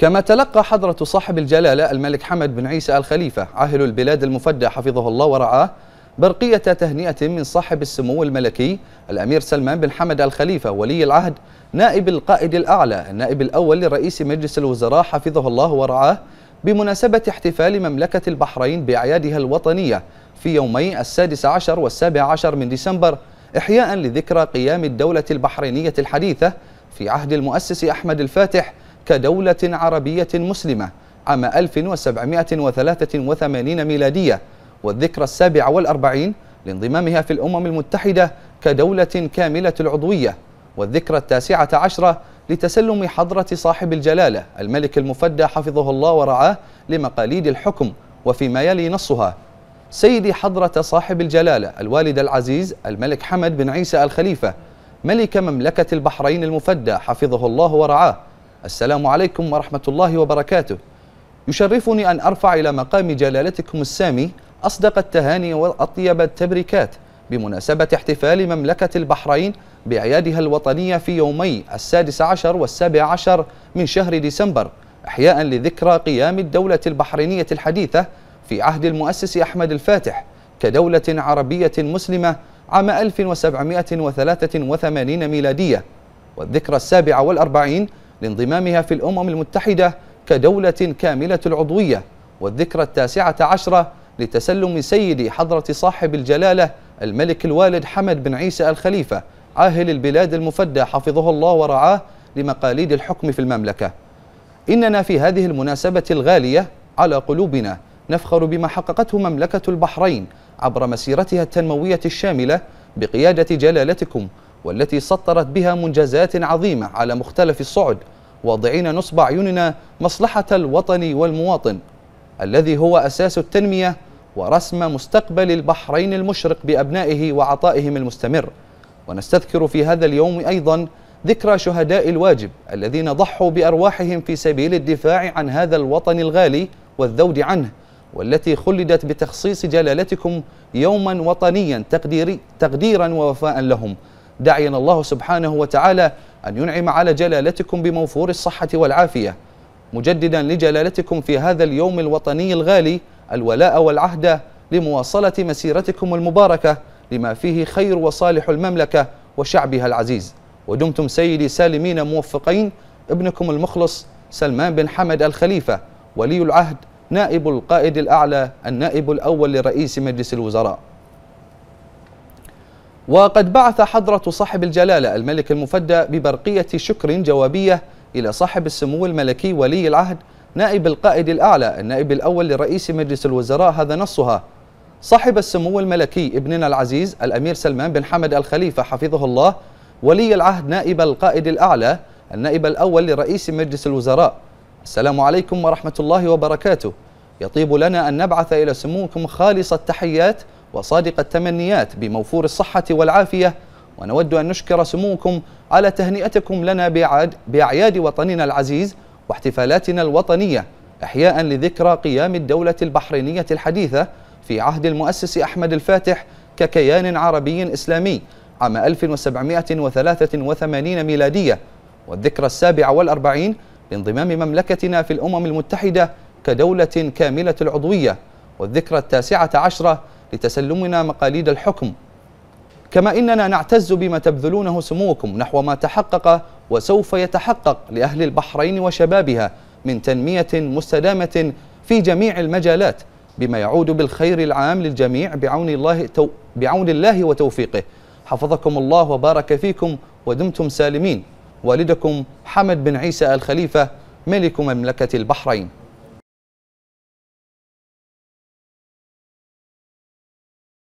كما تلقى حضرة صاحب الجلالة الملك حمد بن عيسى الخليفة عاهل البلاد المفدى حفظه الله ورعاه برقية تهنئة من صاحب السمو الملكي الأمير سلمان بن حمد الخليفة ولي العهد نائب القائد الأعلى النائب الأول لرئيس مجلس الوزراء حفظه الله ورعاه بمناسبة احتفال مملكة البحرين بأعيادها الوطنية في يومي السادس عشر والسابع عشر من ديسمبر إحياء لذكرى قيام الدولة البحرينية الحديثة في عهد المؤسس أحمد الفاتح كدولة عربية مسلمة عام 1783 ميلادية والذكرى السابعة والأربعين لانضمامها في الأمم المتحدة كدولة كاملة العضوية والذكرى التاسعة عشرة لتسلم حضرة صاحب الجلالة الملك المفدى حفظه الله ورعاه لمقاليد الحكم وفيما يلي نصها سيدي حضرة صاحب الجلالة الوالد العزيز الملك حمد بن عيسى الخليفة ملك مملكة البحرين المفدى حفظه الله ورعاه السلام عليكم ورحمة الله وبركاته يشرفني أن أرفع إلى مقام جلالتكم السامي أصدق التهاني وأطيب التبريكات بمناسبة احتفال مملكة البحرين بأعيادها الوطنية في يومي السادس عشر والسابع عشر من شهر ديسمبر إحياء لذكرى قيام الدولة البحرينية الحديثة في عهد المؤسس أحمد الفاتح كدولة عربية مسلمة عام 1783 ميلادية والذكرى السابعة والأربعين لانضمامها في الأمم المتحدة كدولة كاملة العضوية والذكرى التاسعة عشرة لتسلم سيدي حضرة صاحب الجلالة الملك الوالد حمد بن عيسى الخليفة عاهل البلاد المفدى حفظه الله ورعاه لمقاليد الحكم في المملكة إننا في هذه المناسبة الغالية على قلوبنا نفخر بما حققته مملكة البحرين عبر مسيرتها التنموية الشاملة بقيادة جلالتكم والتي سطرت بها منجزات عظيمة على مختلف الصعد واضعين نصب أعيننا مصلحة الوطن والمواطن الذي هو أساس التنمية ورسم مستقبل البحرين المشرق بأبنائه وعطائهم المستمر ونستذكر في هذا اليوم أيضا ذكرى شهداء الواجب الذين ضحوا بأرواحهم في سبيل الدفاع عن هذا الوطن الغالي والذود عنه والتي خلدت بتخصيص جلالتكم يوما وطنيا تقديرا ووفاء لهم داعيا الله سبحانه وتعالى أن ينعم على جلالتكم بموفور الصحة والعافية مجددا لجلالتكم في هذا اليوم الوطني الغالي الولاء والعهد لمواصلة مسيرتكم المباركة لما فيه خير وصالح المملكة وشعبها العزيز ودمتم سيدي سالمين موفقين ابنكم المخلص سلمان بن حمد الخليفة ولي العهد نائب القائد الأعلى النائب الأول لرئيس مجلس الوزراء وقد بعث حضرة صاحب الجلالة الملك المفدى ببرقية شكر جوابية إلى صاحب السمو الملكي ولي العهد نائب القائد الأعلى النائب الأول لرئيس مجلس الوزراء هذا نصها صاحب السمو الملكي ابننا العزيز الأمير سلمان بن حمد الخليفة حفظه الله ولي العهد نائب القائد الأعلى النائب الأول لرئيس مجلس الوزراء السلام عليكم ورحمة الله وبركاته يطيب لنا أن نبعث إلى سموكم خالص التحيات وصادق التمنيات بموفور الصحة والعافية ونود أن نشكر سموكم على تهنئتكم لنا بأعياد وطننا العزيز واحتفالاتنا الوطنية إحياء لذكرى قيام الدولة البحرينية الحديثة في عهد المؤسس أحمد الفاتح ككيان عربي إسلامي عام 1783 ميلادية والذكرى السابعة والأربعين لانضمام مملكتنا في الأمم المتحدة كدولة كاملة العضوية والذكرى التاسعة عشرة لتسلمنا مقاليد الحكم كما إننا نعتز بما تبذلونه سموكم نحو ما تحقق وسوف يتحقق لأهل البحرين وشبابها من تنمية مستدامة في جميع المجالات بما يعود بالخير العام للجميع بعون الله, تو بعون الله وتوفيقه حفظكم الله وبارك فيكم ودمتم سالمين والدكم حمد بن عيسى الخليفة ملك مملكة البحرين